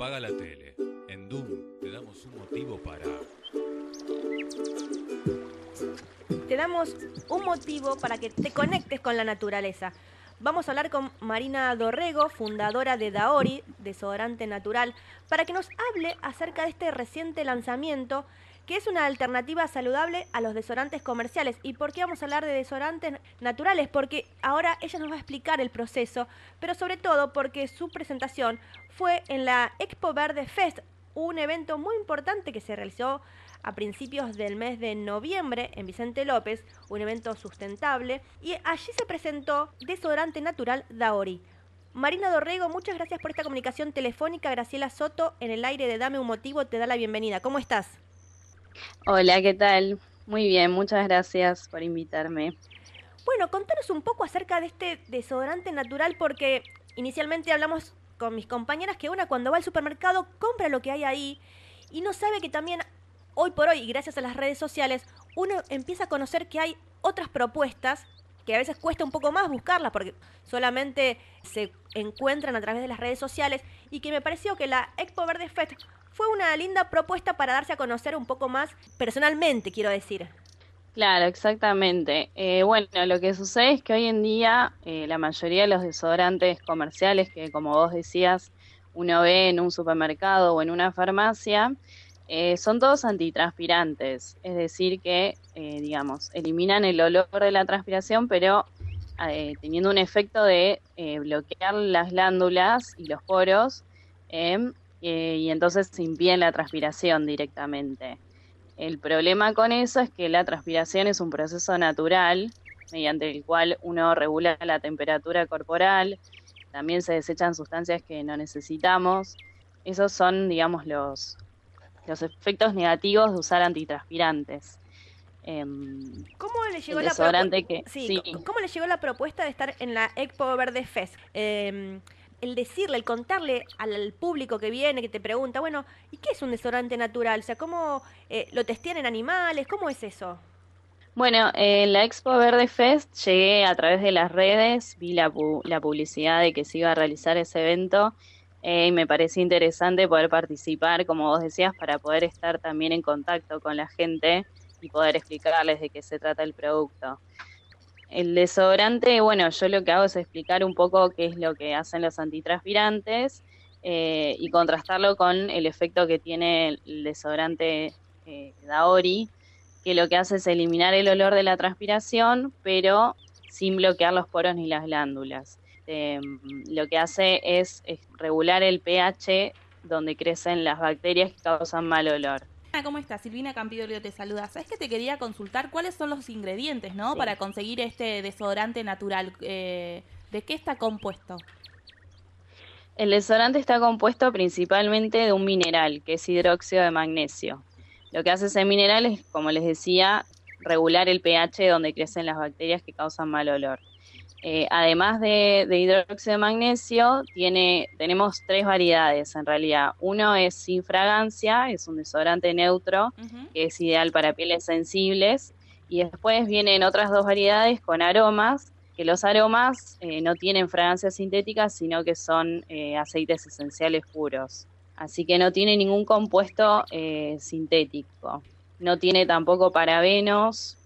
Paga la tele. En Doom te damos un motivo para... Te damos un motivo para que te conectes con la naturaleza. Vamos a hablar con Marina Dorrego, fundadora de Daori, desodorante natural, para que nos hable acerca de este reciente lanzamiento que es una alternativa saludable a los desodorantes comerciales. ¿Y por qué vamos a hablar de desodorantes naturales? Porque ahora ella nos va a explicar el proceso, pero sobre todo porque su presentación fue en la Expo Verde Fest, un evento muy importante que se realizó a principios del mes de noviembre en Vicente López, un evento sustentable, y allí se presentó desodorante natural Daori. Marina Dorrego, muchas gracias por esta comunicación telefónica. Graciela Soto, en el aire de Dame un Motivo, te da la bienvenida. ¿Cómo estás? Hola, ¿qué tal? Muy bien, muchas gracias por invitarme. Bueno, contanos un poco acerca de este desodorante natural porque inicialmente hablamos con mis compañeras que una cuando va al supermercado compra lo que hay ahí y no sabe que también hoy por hoy, gracias a las redes sociales, uno empieza a conocer que hay otras propuestas que a veces cuesta un poco más buscarlas porque solamente se encuentran a través de las redes sociales y que me pareció que la Expo Verde Fest fue una linda propuesta para darse a conocer un poco más personalmente, quiero decir. Claro, exactamente. Eh, bueno, lo que sucede es que hoy en día eh, la mayoría de los desodorantes comerciales que, como vos decías, uno ve en un supermercado o en una farmacia, eh, son todos antitranspirantes. Es decir, que, digamos, eliminan el olor de la transpiración, pero teniendo un efecto de bloquear las glándulas y los poros, eh, y entonces se impiden la transpiración directamente. El problema con eso es que la transpiración es un proceso natural mediante el cual uno regula la temperatura corporal, también se desechan sustancias que no necesitamos. Esos son, digamos, los, los efectos negativos de usar antitranspirantes. Em, ¿Cómo, le llegó la que, la propuesta de estar en la Expo Verde Fest? Em, el decirle, el contarle al, público que viene, que te pregunta, bueno, ¿y qué es un desodorante natural? O sea, ¿cómo eh, lo testean en animales? ¿Cómo es eso? Bueno, en eh, la Expo Verde Fest llegué a través de las redes, vi la, la publicidad de que se iba a realizar ese evento eh, y me pareció interesante poder participar, como vos decías, para poder estar también en contacto con la gente y poder explicarles de qué se trata el producto. El desodorante, bueno, yo lo que hago es explicar un poco qué es lo que hacen los antitranspirantes eh, y contrastarlo con el efecto que tiene el desodorante eh, Daori, que lo que hace es eliminar el olor de la transpiración, pero sin bloquear los poros ni las glándulas. Em, lo que hace es regular el pH donde crecen las bacterias que causan mal olor. ¿Cómo estás? Silvina Campidorio te saluda. Sabes que te quería consultar cuáles son los ingredientes, ¿no? Para conseguir este desodorante natural. Eh, ¿De qué está compuesto? El desodorante está compuesto principalmente de un mineral, que es hidróxido de magnesio. Lo que hace ese mineral es, como les decía, regular el pH donde crecen las bacterias que causan mal olor. Eh, además de, hidróxido de magnesio, tiene, tenemos tres variedades en realidad. Uno es sin fragancia, es un desodorante neutro, que es ideal para pieles sensibles. Y después vienen otras dos variedades con aromas, que los aromas eh, no tienen fragancia sintética, sino que son eh, aceites esenciales puros. Así que no tiene ningún compuesto sintético. No tiene tampoco parabenos,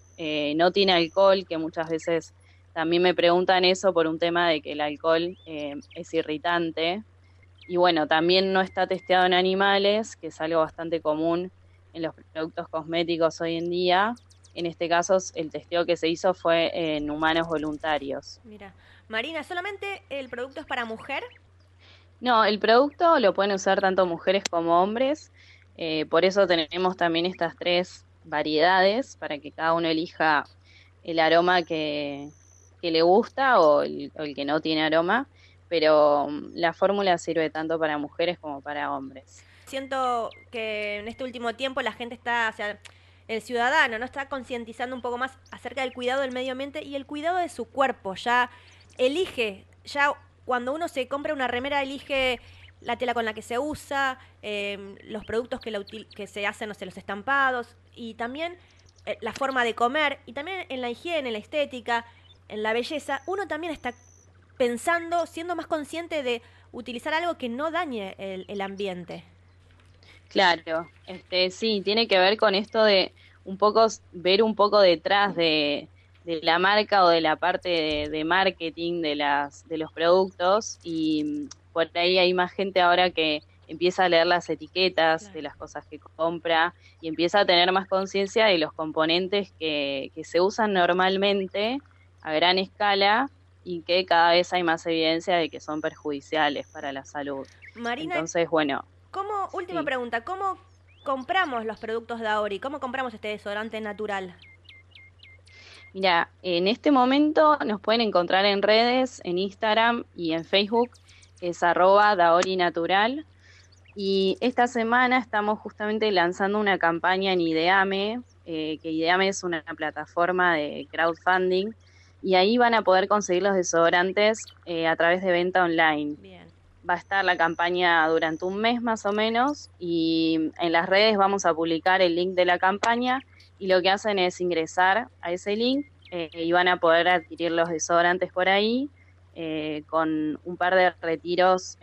no tiene alcohol, que muchas veces también me preguntan eso por un tema de que el alcohol eh, es irritante. Y bueno, también no está testeado en animales, que es algo bastante común en los productos cosméticos hoy en día. En este caso, el testeo que se hizo fue en humanos voluntarios. Mira, Marina, ¿solamente el producto es para mujer? No, el producto lo pueden usar tanto mujeres como hombres. Eh, por eso tenemos también estas tres variedades para que cada uno elija el aroma que, le gusta o el, que no tiene aroma, pero mm, la fórmula sirve tanto para mujeres como para hombres. Siento que en este último tiempo la gente está, o sea, el ciudadano, ¿no? Está concientizando un poco más acerca del cuidado del medio ambiente y el cuidado de su cuerpo. Ya elige, ya cuando uno se compra una remera, elige la tela con la que se usa, em, los productos que, que se hacen, los estampados, y también eh, la forma de comer, y también en la higiene, en la estética en la belleza, uno también está pensando, siendo más consciente de utilizar algo que no dañe el, ambiente. Claro, este, sí, tiene que ver con esto de un poco ver un poco detrás de, de la marca o de la parte de, marketing de las de los productos y mm, por ahí hay más gente ahora que empieza a leer las etiquetas de las cosas que compra y empieza a tener más conciencia de los componentes que, que se usan normalmente a gran escala y que cada vez hay más evidencia de que son perjudiciales para la salud. Marina, entonces, bueno. ¿cómo, última pregunta, ¿cómo compramos los productos Daori? ¿Cómo compramos este desodorante natural? Mira, en este momento nos pueden encontrar en redes, en Instagram y en Facebook, es arroba Daori Natural. Y esta semana estamos justamente lanzando una campaña en Ideame, eh, que Ideame es una plataforma de crowdfunding y ahí van a poder conseguir los desodorantes eh, a través de venta online. Bien. Va a estar la campaña durante un mes más o menos y en las redes vamos a publicar el link de la campaña y lo que hacen es ingresar a ese link eh, y van a poder adquirir los desodorantes por ahí eh, con un par de retiros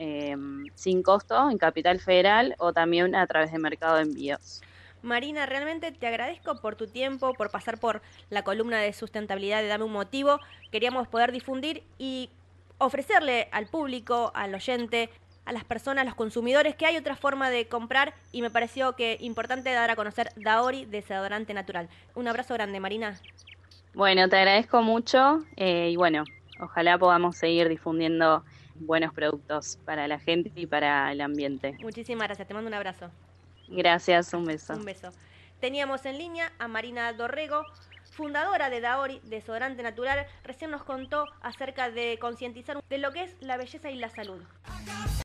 sin costo en Capital Federal o también a través de Mercado de Envíos. Marina, realmente te agradezco por tu tiempo, por pasar por la columna de sustentabilidad de Dame un Motivo. Queríamos poder difundir y ofrecerle al público, al oyente, a las personas, a los consumidores, que hay otra forma de comprar y me pareció que importante dar a conocer Daori Desodorante Natural. Un abrazo grande, Marina. Bueno, te agradezco mucho eh, y bueno, ojalá podamos seguir difundiendo buenos productos para la gente y para el ambiente. Muchísimas gracias, te mando un abrazo. Gracias, un beso. Un beso. Teníamos en línea a Marina Dorrego, fundadora de Daori, desodorante natural, recién nos contó acerca de concientizar de lo que es la belleza y la salud.